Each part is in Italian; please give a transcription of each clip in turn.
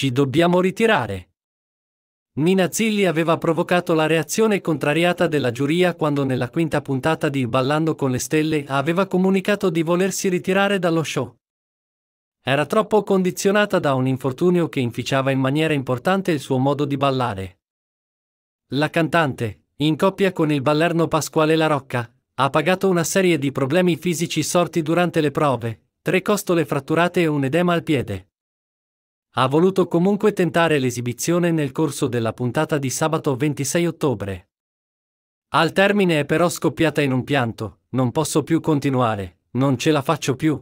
Ci dobbiamo ritirare. Nina Zilli aveva provocato la reazione contrariata della giuria quando nella quinta puntata di Ballando con le stelle aveva comunicato di volersi ritirare dallo show. Era troppo condizionata da un infortunio che inficiava in maniera importante il suo modo di ballare. La cantante, in coppia con il ballerno Pasquale Larocca, ha pagato una serie di problemi fisici sorti durante le prove, tre costole fratturate e un edema al piede. Ha voluto comunque tentare l'esibizione nel corso della puntata di sabato 26 ottobre. Al termine è però scoppiata in un pianto, non posso più continuare, non ce la faccio più.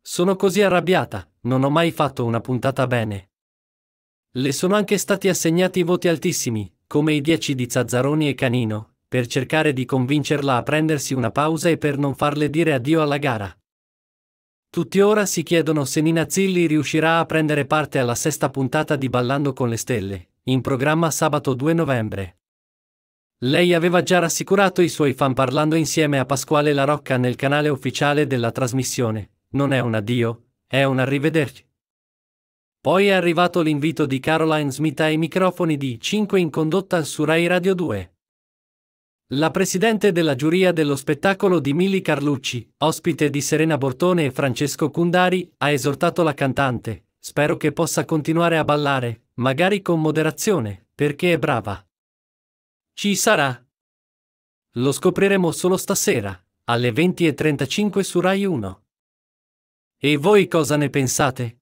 Sono così arrabbiata, non ho mai fatto una puntata bene. Le sono anche stati assegnati voti altissimi, come i dieci di Zazzaroni e Canino, per cercare di convincerla a prendersi una pausa e per non farle dire addio alla gara. Tutti ora si chiedono se Nina Zilli riuscirà a prendere parte alla sesta puntata di Ballando con le Stelle, in programma sabato 2 novembre. Lei aveva già rassicurato i suoi fan parlando insieme a Pasquale Larocca nel canale ufficiale della trasmissione. Non è un addio, è un arrivederci. Poi è arrivato l'invito di Caroline Smith ai microfoni di 5 in condotta su Rai Radio 2. La presidente della giuria dello spettacolo di Milly Carlucci, ospite di Serena Bortone e Francesco Cundari, ha esortato la cantante. Spero che possa continuare a ballare, magari con moderazione, perché è brava. Ci sarà. Lo scopriremo solo stasera, alle 20.35 su Rai 1. E voi cosa ne pensate?